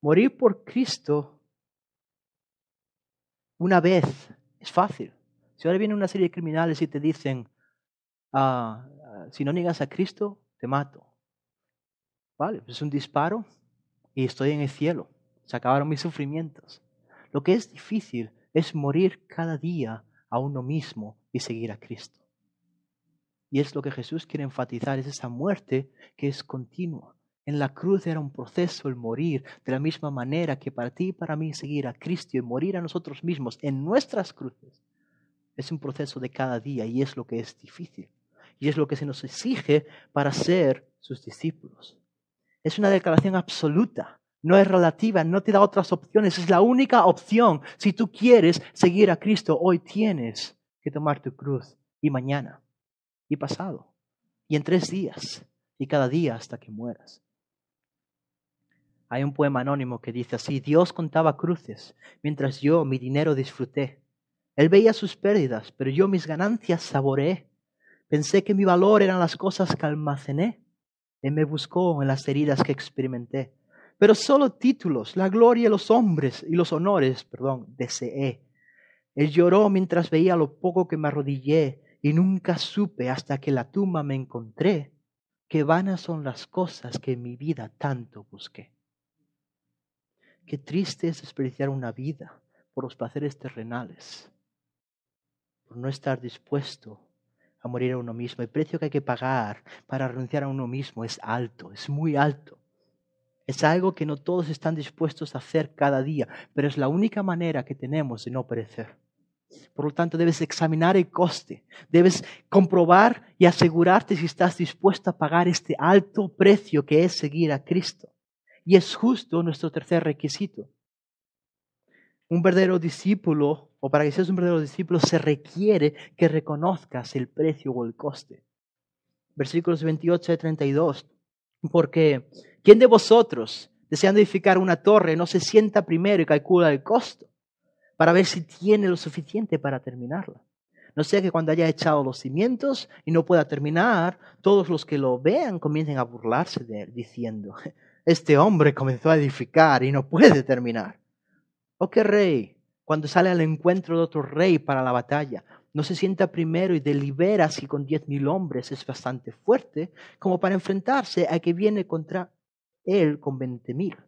Morir por Cristo una vez es fácil. Si ahora viene una serie de criminales y te dicen, ah, ah, si no niegas a Cristo, te mato. Vale, pues es un disparo y estoy en el cielo. Se acabaron mis sufrimientos. Lo que es difícil es morir cada día a uno mismo y seguir a Cristo. Y es lo que Jesús quiere enfatizar, es esa muerte que es continua. En la cruz era un proceso el morir, de la misma manera que para ti y para mí seguir a Cristo y morir a nosotros mismos en nuestras cruces. Es un proceso de cada día y es lo que es difícil. Y es lo que se nos exige para ser sus discípulos. Es una declaración absoluta, no es relativa, no te da otras opciones, es la única opción. Si tú quieres seguir a Cristo, hoy tienes que tomar tu cruz y mañana y pasado y en tres días y cada día hasta que mueras. Hay un poema anónimo que dice así, Dios contaba cruces, mientras yo mi dinero disfruté. Él veía sus pérdidas, pero yo mis ganancias saboreé. Pensé que mi valor eran las cosas que almacené. Él me buscó en las heridas que experimenté. Pero solo títulos, la gloria, los hombres y los honores, perdón, deseé. Él lloró mientras veía lo poco que me arrodillé y nunca supe hasta que la tumba me encontré que vanas son las cosas que en mi vida tanto busqué. Qué triste es desperdiciar una vida por los placeres terrenales, por no estar dispuesto a morir a uno mismo. El precio que hay que pagar para renunciar a uno mismo es alto, es muy alto. Es algo que no todos están dispuestos a hacer cada día, pero es la única manera que tenemos de no perecer. Por lo tanto, debes examinar el coste, debes comprobar y asegurarte si estás dispuesto a pagar este alto precio que es seguir a Cristo. Y es justo nuestro tercer requisito. Un verdadero discípulo, o para que seas un verdadero discípulo, se requiere que reconozcas el precio o el coste. Versículos 28 y 32. Porque, ¿quién de vosotros, deseando edificar una torre, no se sienta primero y calcula el costo para ver si tiene lo suficiente para terminarla? No sea que cuando haya echado los cimientos y no pueda terminar, todos los que lo vean comiencen a burlarse de él, diciendo, este hombre comenzó a edificar y no puede terminar. ¿O oh, qué rey, cuando sale al encuentro de otro rey para la batalla, no se sienta primero y delibera si con diez mil hombres es bastante fuerte como para enfrentarse a que viene contra él con 20.000?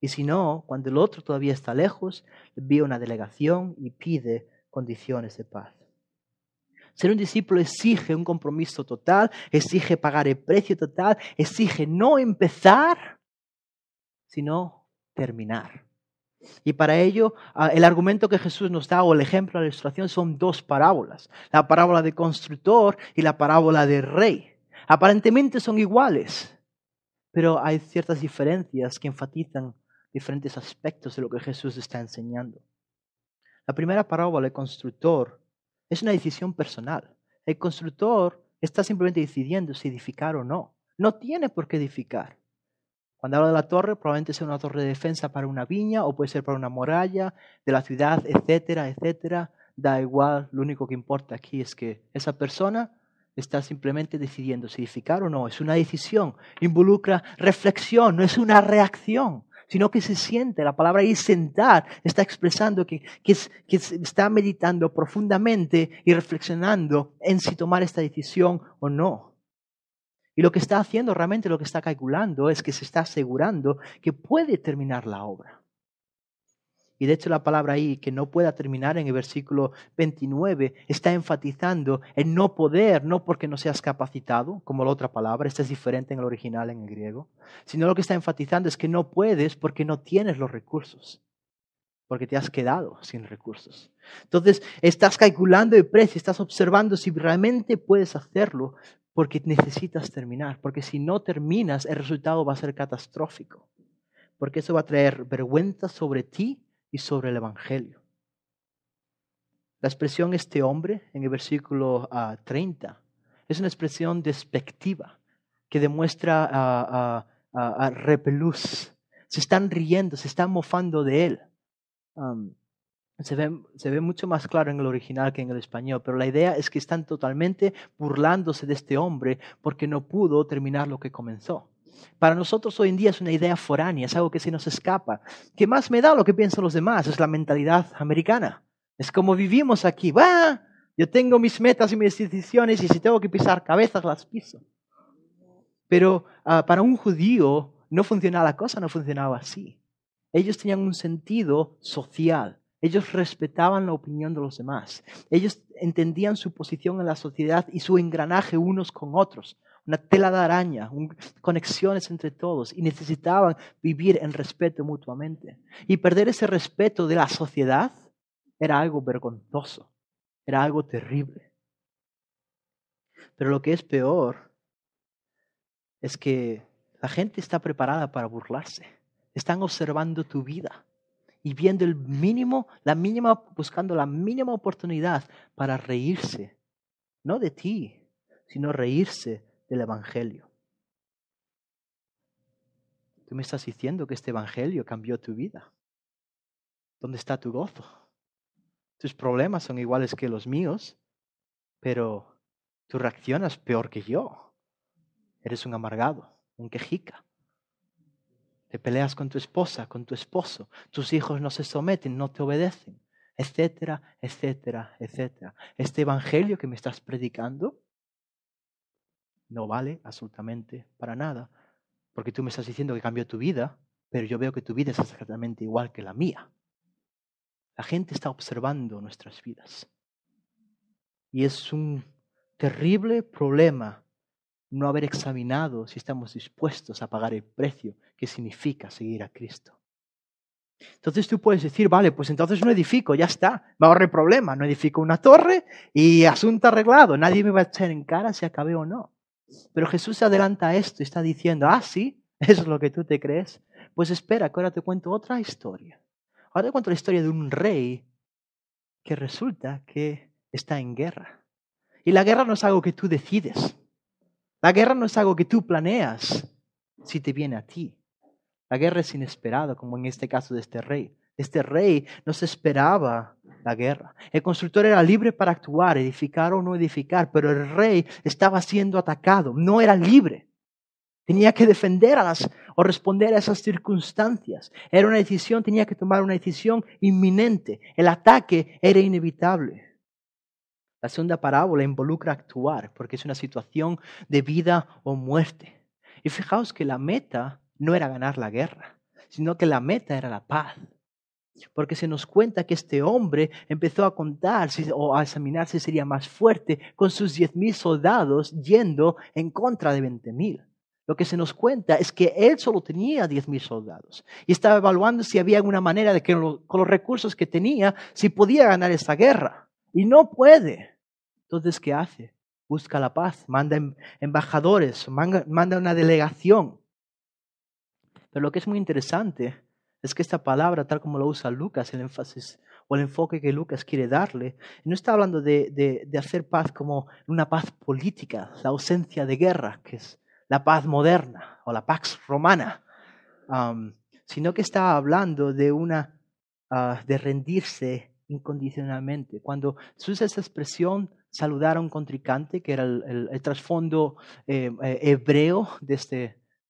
Y si no, cuando el otro todavía está lejos, envía una delegación y pide condiciones de paz. Ser un discípulo exige un compromiso total, exige pagar el precio total, exige no empezar, sino terminar. Y para ello, ah, el argumento que Jesús nos da o el ejemplo, la ilustración, son dos parábolas, la parábola de constructor y la parábola de rey. Aparentemente son iguales, pero hay ciertas diferencias que enfatizan diferentes aspectos de lo que Jesús está enseñando. La primera parábola el constructor es una decisión personal. El constructor está simplemente decidiendo si edificar o no. No tiene por qué edificar. Cuando hablo de la torre, probablemente sea una torre de defensa para una viña o puede ser para una muralla de la ciudad, etcétera, etcétera. Da igual, lo único que importa aquí es que esa persona está simplemente decidiendo si edificar o no. Es una decisión, involucra reflexión, no es una reacción sino que se siente. La palabra ahí sentar está expresando que, que, que está meditando profundamente y reflexionando en si tomar esta decisión o no. Y lo que está haciendo realmente, lo que está calculando es que se está asegurando que puede terminar la obra. Y de hecho la palabra ahí, que no pueda terminar en el versículo 29, está enfatizando el no poder, no porque no seas capacitado, como la otra palabra, esta es diferente en el original, en el griego, sino lo que está enfatizando es que no puedes porque no tienes los recursos porque te has quedado sin recursos. Entonces, estás calculando el precio, estás observando si realmente puedes hacerlo, porque necesitas terminar, porque si no terminas, el resultado va a ser catastrófico, porque eso va a traer vergüenza sobre ti y sobre el Evangelio. La expresión este hombre en el versículo ah, a 30 es una expresión despectiva que demuestra a ah, ah, repelús. Se están riendo, se están mofando de él. se ve mucho más claro en el original que en el español, pero la idea es que están totalmente burlándose de este hombre porque no pudo terminar lo que comenzó. Para nosotros hoy en día es una idea foránea, es algo que se nos escapa. ¿Qué más me da lo que piensan los demás? Es la mentalidad americana. Es como vivimos aquí. Yo tengo mis metas y mis decisiones y si tengo que pisar cabezas, las piso. Pero ah, para un judío no funcionaba la cosa, no funcionaba así. Ellos tenían un sentido social. Ellos respetaban la opinión de los demás. Ellos entendían su posición en la sociedad y su engranaje unos con otros. Una tela de araña, conexiones entre todos. Y necesitaban vivir en respeto mutuamente. Y perder ese respeto de la sociedad era algo vergonzoso. Era algo terrible. Pero lo que es peor es que la gente está preparada para burlarse. Están observando tu vida y viendo el mínimo, la mínima, buscando la mínima oportunidad para reírse, no de ti, sino reírse del Evangelio. Tú me estás diciendo que este Evangelio cambió tu vida. ¿Dónde está tu gozo? Tus problemas son iguales que los míos, pero tú reaccionas peor que yo. Eres un amargado, un quejica. Te peleas con tu esposa, con tu esposo. Tus hijos no se someten, no te obedecen, etcétera, etcétera, etcétera. Este evangelio que me estás predicando no vale absolutamente para nada, porque tú me estás diciendo que cambió tu vida, pero yo veo que tu vida es exactamente igual que la mía. La gente está observando nuestras vidas. Y es un terrible problema no haber examinado si estamos dispuestos a pagar el precio que significa seguir a Cristo. Entonces tú puedes decir, vale, pues entonces no edifico, ya está, me ahorré problema, no edifico una torre y asunto arreglado, nadie me va a echar en cara si acabé o no. Pero Jesús se adelanta a esto y está diciendo, ah, sí, eso es lo que tú te crees, pues espera, que ahora te cuento otra historia. Ahora te cuento la historia de un rey que resulta que está en guerra. Y la guerra no es algo que tú decides, la guerra no es algo que tú planeas si te viene a ti. La guerra es inesperada, como en este caso de este rey. Este rey no se esperaba la guerra. El constructor era libre para actuar, edificar o no edificar, pero el rey estaba siendo atacado, no era libre. Tenía que defender a o responder a esas circunstancias. Era una decisión, tenía que tomar una decisión inminente. El ataque era inevitable. La segunda parábola involucra actuar porque es una situación de vida o muerte. Y fijaos que la meta no era ganar la guerra, sino que la meta era la paz. Porque se nos cuenta que este hombre empezó a contar o a examinar si sería más fuerte con sus 10.000 soldados yendo en contra de 20.000. Lo que se nos cuenta es que él solo tenía 10.000 soldados y estaba evaluando si había alguna manera de que con los recursos que tenía, si podía ganar esa guerra. Y no puede. Entonces, ¿qué hace? Busca la paz, manda em, embajadores, manda una delegación. Pero lo que es muy interesante es que esta palabra, tal como la usa Lucas, el énfasis o el enfoque que Lucas quiere darle, no está hablando de, hacer paz como una paz política, la ausencia de guerra, que es la paz moderna o la pax romana, sino que está hablando de una ah, de rendirse incondicionalmente. Cuando se usa esa expresión saludar a un contrincante, que era el, trasfondo eh, eh, hebreo de este,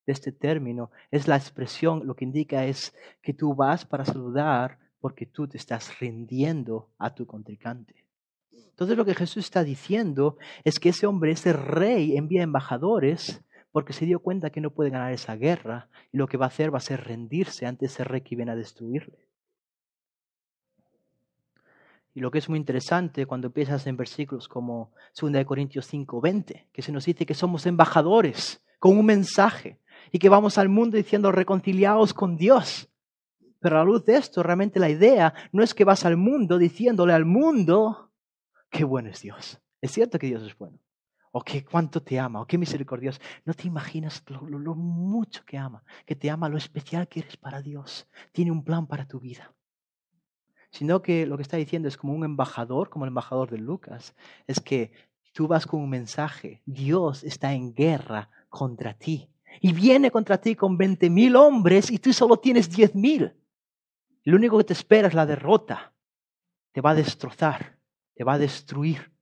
de este término. Es la expresión, lo que indica es que tú vas para saludar porque tú te estás rindiendo a tu contricante Entonces lo que Jesús está diciendo es que ese hombre, ese rey, envía embajadores porque se dio cuenta que no puede ganar esa guerra y lo que va a hacer va a ser rendirse ante ese rey que viene a destruirle. Y lo que es muy interesante cuando piensas en versículos como 2 Corintios 5.20, que se nos dice que somos embajadores con un mensaje y que vamos al mundo diciendo reconciliados con Dios. Pero a la luz de esto, realmente la idea no es que vas al mundo diciéndole al mundo qué bueno es Dios. Es cierto que Dios es bueno. O que cuánto te ama, o qué misericordioso. No te imaginas lo, lo mucho que ama, que te ama, lo especial que eres para Dios. Tiene un plan para tu vida sino que lo que está diciendo es como un embajador, como el embajador de Lucas, es que tú vas con un mensaje, Dios está en guerra contra ti y viene contra ti con 20.000 hombres y tú solo tienes 10.000. Lo único que te espera es la derrota. Te va a destrozar, te va a destruir,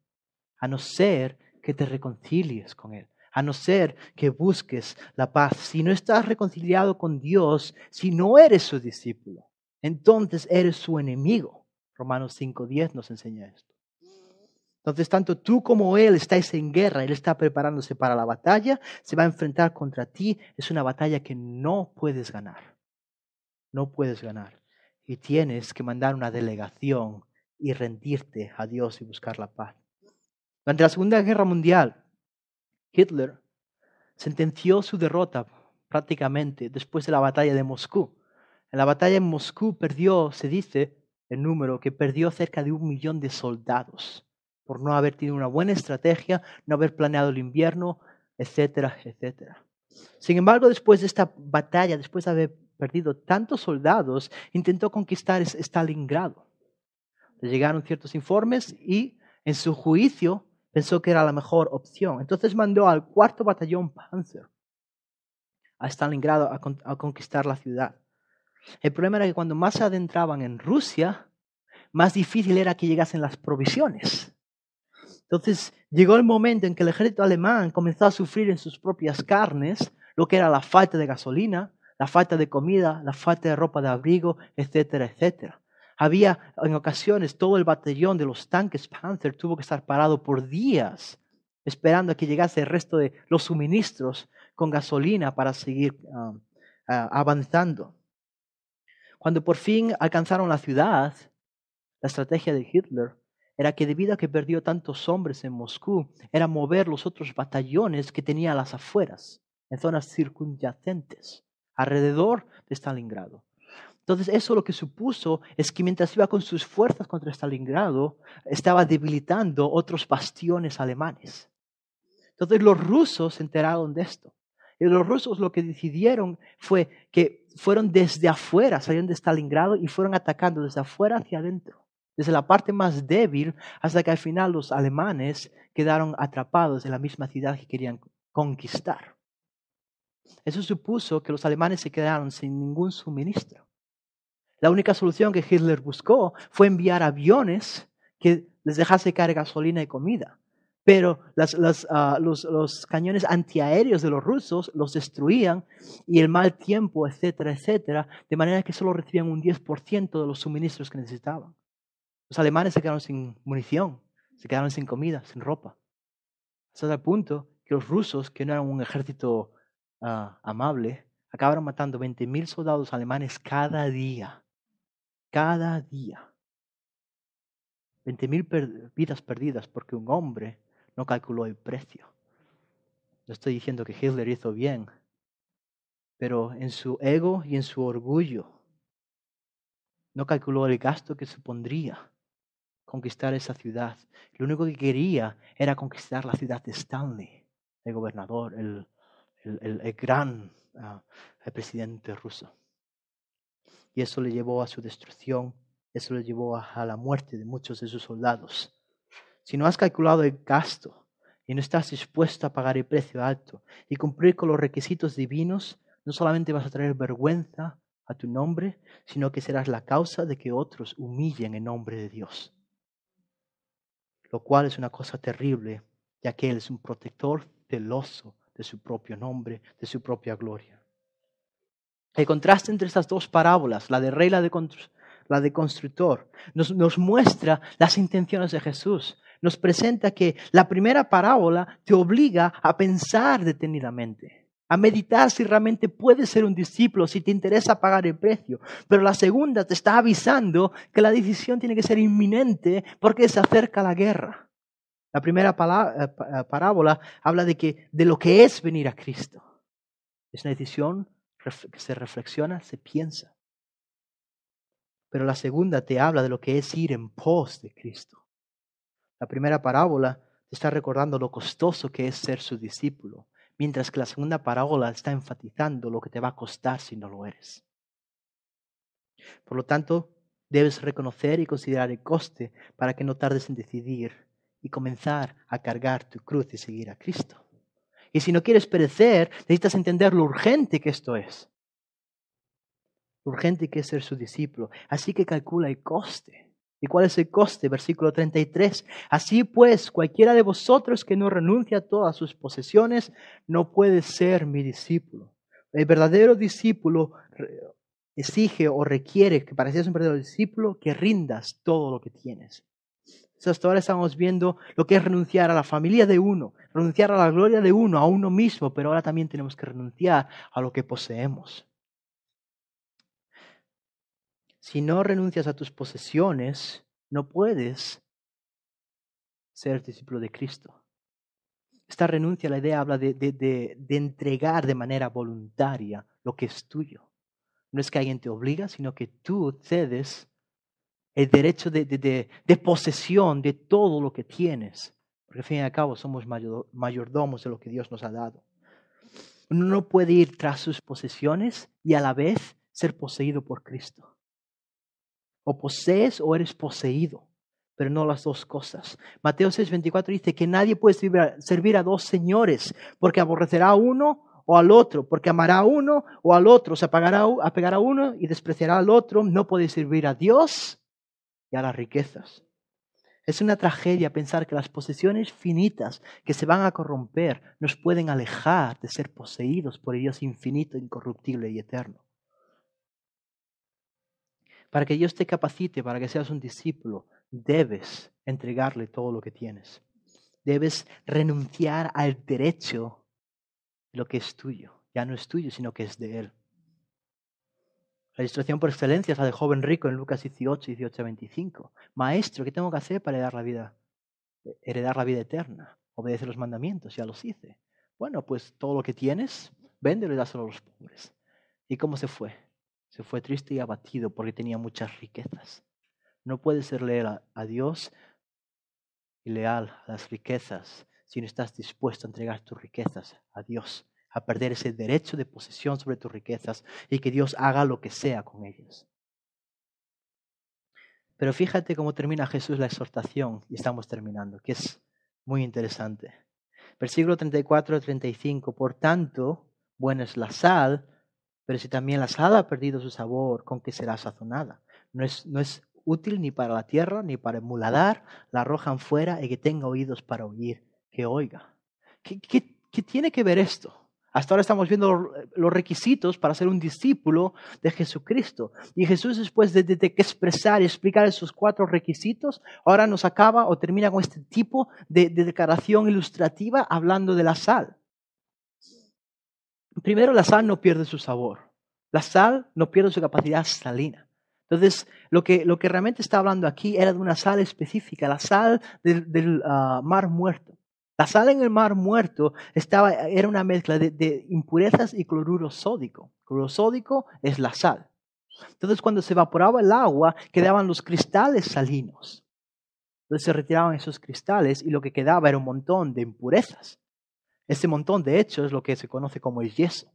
a no ser que te reconcilies con Él, a no ser que busques la paz. Si no estás reconciliado con Dios, si no eres su discípulo, entonces eres su enemigo. Romanos 5.10 nos enseña esto. Entonces, tanto tú como él estáis en guerra, él está preparándose para la batalla, se va a enfrentar contra ti, es una batalla que no puedes ganar. No puedes ganar. Y tienes que mandar una delegación y rendirte a Dios y buscar la paz. Durante la Segunda Guerra Mundial, Hitler sentenció su derrota prácticamente después de la batalla de Moscú. En la batalla en Moscú perdió, se dice, el número que perdió cerca de un millón de soldados por no haber tenido una buena estrategia, no haber planeado el invierno, etcétera, etcétera. Sin embargo, después de esta batalla, después de haber perdido tantos soldados, intentó conquistar Stalingrado. Le llegaron ciertos informes y en su juicio pensó que era la mejor opción. Entonces mandó al cuarto batallón Panzer a Stalingrado a, conquistar la ciudad. El problema era que cuando más se adentraban en Rusia, más difícil era que llegasen las provisiones. Entonces llegó el momento en que el ejército alemán comenzó a sufrir en sus propias carnes lo que era la falta de gasolina, la falta de comida, la falta de ropa de abrigo, etcétera, etcétera. Había en ocasiones todo el batallón de los tanques Panzer tuvo que estar parado por días esperando a que llegase el resto de los suministros con gasolina para seguir ah, ah, avanzando. Cuando por fin alcanzaron la ciudad, la estrategia de Hitler era que debido a que perdió tantos hombres en Moscú, era mover los otros batallones que tenía a las afueras, en zonas circunyacentes, alrededor de Stalingrado. Entonces eso lo que supuso es que mientras iba con sus fuerzas contra Stalingrado, estaba debilitando otros bastiones alemanes. Entonces los rusos se enteraron de esto. Y los rusos lo que decidieron fue que fueron desde afuera, salieron de Stalingrado y fueron atacando desde afuera hacia adentro, desde la parte más débil hasta que al final los alemanes quedaron atrapados en la misma ciudad que querían conquistar. Eso supuso que los alemanes se quedaron sin ningún suministro. La única solución que Hitler buscó fue enviar aviones que les dejase caer gasolina y comida pero ah, los, cañones antiaéreos de los rusos los destruían y el mal tiempo, etcétera, etcétera, de manera que solo recibían un 10% de los suministros que necesitaban. Los alemanes se quedaron sin munición, se quedaron sin comida, sin ropa. Hasta el punto que los rusos, que no eran un ejército ah, amable, acabaron matando 20.000 soldados alemanes cada día. Cada día. 20.000 vidas perdidas porque un hombre no calculó el precio. No estoy diciendo que Hitler hizo bien, pero en su ego y en su orgullo no calculó el gasto que supondría conquistar esa ciudad. Lo único que quería era conquistar la ciudad de Stanley, el gobernador, el, gran ah, presidente ruso. Y eso le llevó a su destrucción, eso le llevó a la muerte de muchos de sus soldados. Si no has calculado el gasto y no estás dispuesto a pagar el precio alto y cumplir con los requisitos divinos, no solamente vas a traer vergüenza a tu nombre, sino que serás la causa de que otros humillen en nombre de Dios. Lo cual es una cosa terrible, ya que Él es un protector celoso de su propio nombre, de su propia gloria. El contraste entre estas dos parábolas, la de rey y la de, constructor, nos muestra las intenciones de Jesús nos presenta que la primera parábola te obliga a pensar detenidamente, a meditar si realmente puedes ser un discípulo, si te interesa pagar el precio. Pero la segunda te está avisando que la decisión tiene que ser inminente porque se acerca la guerra. La primera eh, eh, parábola habla de, que, de lo que es venir a Cristo. Es una decisión que se reflexiona, se piensa. Pero la segunda te habla de lo que es ir en pos de Cristo. La primera parábola te está recordando lo costoso que es ser su discípulo, mientras que la segunda parábola está enfatizando lo que te va a costar si no lo eres. Por lo tanto, debes reconocer y considerar el coste para que no tardes en decidir y comenzar a cargar tu cruz y seguir a Cristo. Y si no quieres perecer, necesitas entender lo urgente que esto es. urgente que es ser su discípulo. Así que calcula el coste ¿Y cuál es el coste? Versículo 33. Así pues, cualquiera de vosotros que no renuncie a todas sus posesiones no puede ser mi discípulo. El verdadero discípulo exige o requiere que para ser un verdadero discípulo que rindas todo lo que tienes. Entonces, hasta ahora estamos viendo lo que es renunciar a la familia de uno, renunciar a la gloria de uno, a uno mismo, pero ahora también tenemos que renunciar a lo que poseemos. Si no renuncias a tus posesiones, no puedes ser discípulo de Cristo. Esta renuncia la idea habla de, de, de, entregar de manera voluntaria lo que es tuyo. No es que alguien te obliga, sino que tú cedes el derecho de, de, posesión de todo lo que tienes. Porque al fin y al cabo somos mayordomos de lo que Dios nos ha dado. Uno no puede ir tras sus posesiones y a la vez ser poseído por Cristo. O posees o eres poseído, pero no las dos cosas. Mateo 6:24 dice que nadie puede servir a dos señores, porque aborrecerá a uno o al otro, porque amará a uno o al otro, se apagará, apegará a uno y despreciará al otro, no puede servir a Dios y a las riquezas. Es una tragedia pensar que las posesiones finitas que se van a corromper nos pueden alejar de ser poseídos por el Dios infinito, incorruptible y eterno. Para que Dios te capacite, para que seas un discípulo, debes entregarle todo lo que tienes. Debes renunciar al derecho de lo que es tuyo. Ya no es tuyo, sino que es de Él. La ilustración por excelencia es la del joven rico en Lucas 18, 18 25. Maestro, ¿qué tengo que hacer para heredar la vida, heredar la vida eterna? Obedece los mandamientos, ya los hice. Bueno, pues todo lo que tienes, véndelo y dáselo a los pobres. ¿Y cómo se fue? Se fue triste y abatido porque tenía muchas riquezas. No puedes ser leal a Dios y leal a las riquezas si no estás dispuesto a entregar tus riquezas a Dios, a perder ese derecho de posesión sobre tus riquezas y que Dios haga lo que sea con ellas. Pero fíjate cómo termina Jesús la exhortación y estamos terminando, que es muy interesante. Versículo 34-35, por tanto, buena es la sal, pero si también la sal ha perdido su sabor, ¿con qué será sazonada? No es, no es útil ni para la tierra ni para emuladar. la arrojan fuera y que tenga oídos para oír, que oiga. ¿Qué, qué, qué tiene que ver esto? Hasta ahora estamos viendo eh, los requisitos para ser un discípulo de Jesucristo. Y Jesús, después de, de, expresar y explicar esos cuatro requisitos, ahora nos acaba o termina con este tipo de declaración ilustrativa hablando de la sal primero la sal no pierde su sabor. La sal no pierde su capacidad salina. Entonces, lo que, lo que realmente está hablando aquí era de una sal específica, la sal del, ah, mar muerto. La sal en el mar muerto era una mezcla de, de impurezas y cloruro sódico. Cloruro sódico es la sal. Entonces, cuando se evaporaba el agua, quedaban los cristales salinos. Entonces se retiraban esos cristales y lo que quedaba era un montón de impurezas. Ese montón, de hecho, es lo que se conoce como el yeso.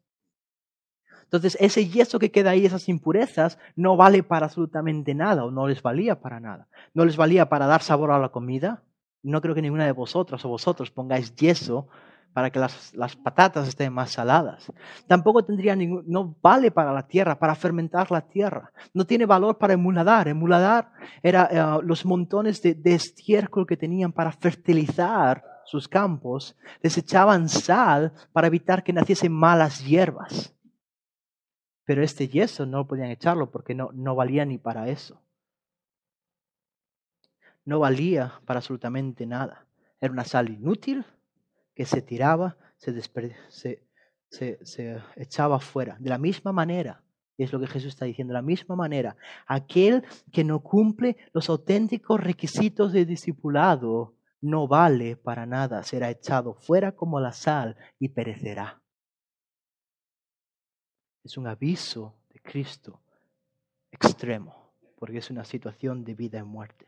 Entonces, ese yeso que queda ahí, esas impurezas, no vale para absolutamente nada o no les valía para nada. No les valía para dar sabor a la comida. No creo que ninguna de vosotras o vosotros pongáis yeso para que las, patatas estén más saladas. Tampoco tendría ningún, no vale para la tierra, para fermentar la tierra. No tiene valor para emuladar. Emuladar era eh, los montones de estiércol que tenían para fertilizar sus campos, les echaban sal para evitar que naciesen malas hierbas. Pero este yeso no podían echarlo porque no, valía ni para eso. No valía para absolutamente nada. Era una sal inútil que se tiraba, se, se, se echaba fuera. De la misma manera, y es lo que Jesús está diciendo. De la misma manera, aquel que no cumple los auténticos requisitos de discipulado no vale para nada, será echado fuera como la sal y perecerá. Es un aviso de Cristo extremo, porque es una situación de vida y muerte.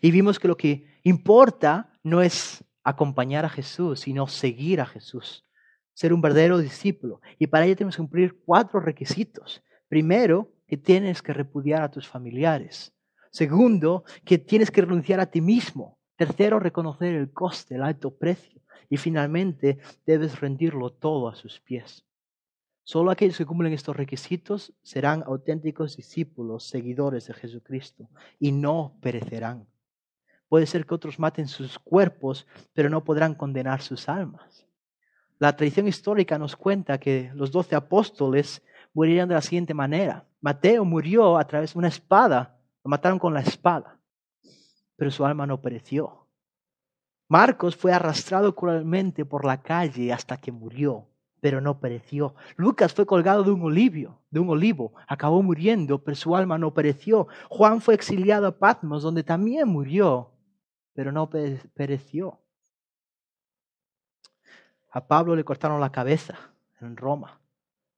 Y vimos que lo que importa no es acompañar a Jesús, sino seguir a Jesús, ser un verdadero discípulo. Y para ello tenemos que cumplir cuatro requisitos. Primero, que tienes que repudiar a tus familiares. Segundo, que tienes que renunciar a ti mismo. Tercero, reconocer el coste, el alto precio. Y finalmente, debes rendirlo todo a sus pies. Solo aquellos que cumplen estos requisitos serán auténticos discípulos, seguidores de Jesucristo, y no perecerán. Puede ser que otros maten sus cuerpos, pero no podrán condenar sus almas. La tradición histórica nos cuenta que los doce apóstoles murieron de la siguiente manera. Mateo murió a través de una espada, lo mataron con la espada pero su alma no pereció. Marcos fue arrastrado cruelmente por la calle hasta que murió, pero no pereció. Lucas fue colgado de un olivo, de un olivo, acabó muriendo, pero su alma no pereció. Juan fue exiliado a Patmos, donde también murió, pero no pereció. A Pablo le cortaron la cabeza en Roma.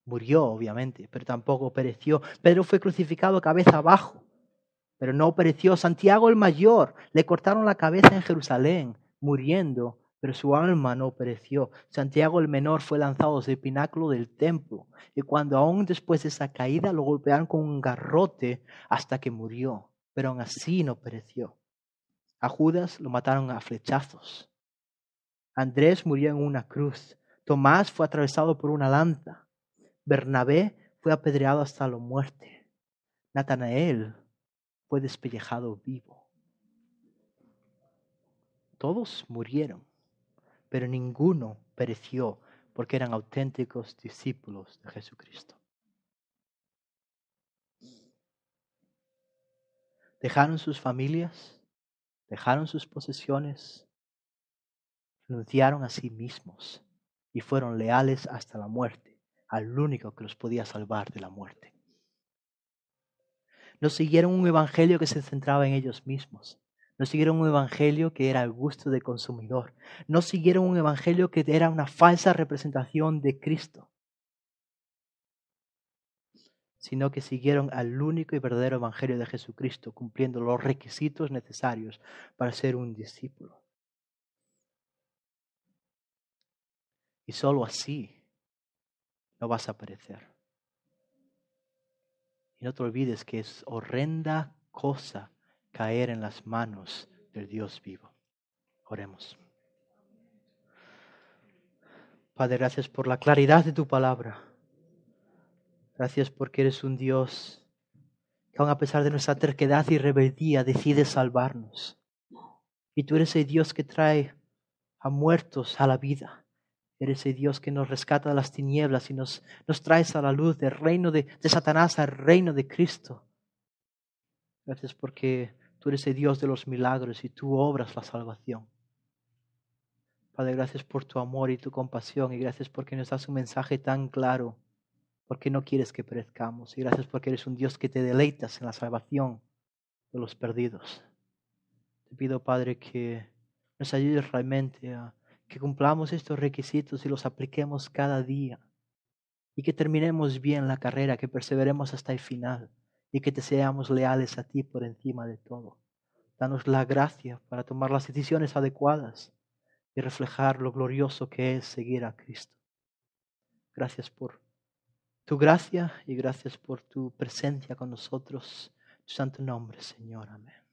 Murió, obviamente, pero tampoco pereció. Pedro fue crucificado cabeza abajo, pero no pereció. Santiago el mayor le cortaron la cabeza en Jerusalén, muriendo, pero su alma no pereció. Santiago el menor fue lanzado desde el pináculo del templo, y cuando aún después de esa caída lo golpearon con un garrote hasta que murió, pero aún así no pereció. A Judas lo mataron a flechazos. Andrés murió en una cruz. Tomás fue atravesado por una lanza. Bernabé fue apedreado hasta la muerte. Natanael fue despellejado vivo. Todos murieron, pero ninguno pereció porque eran auténticos discípulos de Jesucristo. Dejaron sus familias, dejaron sus posesiones, renunciaron a sí mismos y fueron leales hasta la muerte, al único que los podía salvar de la muerte no siguieron un evangelio que se centraba en ellos mismos. No siguieron un evangelio que era el gusto del consumidor. No siguieron un evangelio que era una falsa representación de Cristo. Sino que siguieron al único y verdadero evangelio de Jesucristo, cumpliendo los requisitos necesarios para ser un discípulo. Y sólo así no vas a aparecer no te olvides que es horrenda cosa caer en las manos del Dios vivo. Oremos. Padre, gracias por la claridad de tu palabra. Gracias porque eres un Dios que aun a pesar de nuestra terquedad y rebeldía decide salvarnos. Y tú eres el Dios que trae a muertos a la vida. Eres el Dios que nos rescata de las tinieblas y nos, nos traes a la luz del reino de, de Satanás al reino de Cristo. Gracias porque tú eres el Dios de los milagros y tú obras la salvación. Padre, gracias por tu amor y tu compasión y gracias porque nos das un mensaje tan claro, porque no quieres que perezcamos y gracias porque eres un Dios que te deleitas en la salvación de los perdidos. Te pido, Padre, que nos ayudes realmente a que cumplamos estos requisitos y los apliquemos cada día. Y que terminemos bien la carrera, que perseveremos hasta el final y que te seamos leales a ti por encima de todo. Danos la gracia para tomar las decisiones adecuadas y reflejar lo glorioso que es seguir a Cristo. Gracias por tu gracia y gracias por tu presencia con nosotros. tu santo nombre, Señor. Amén.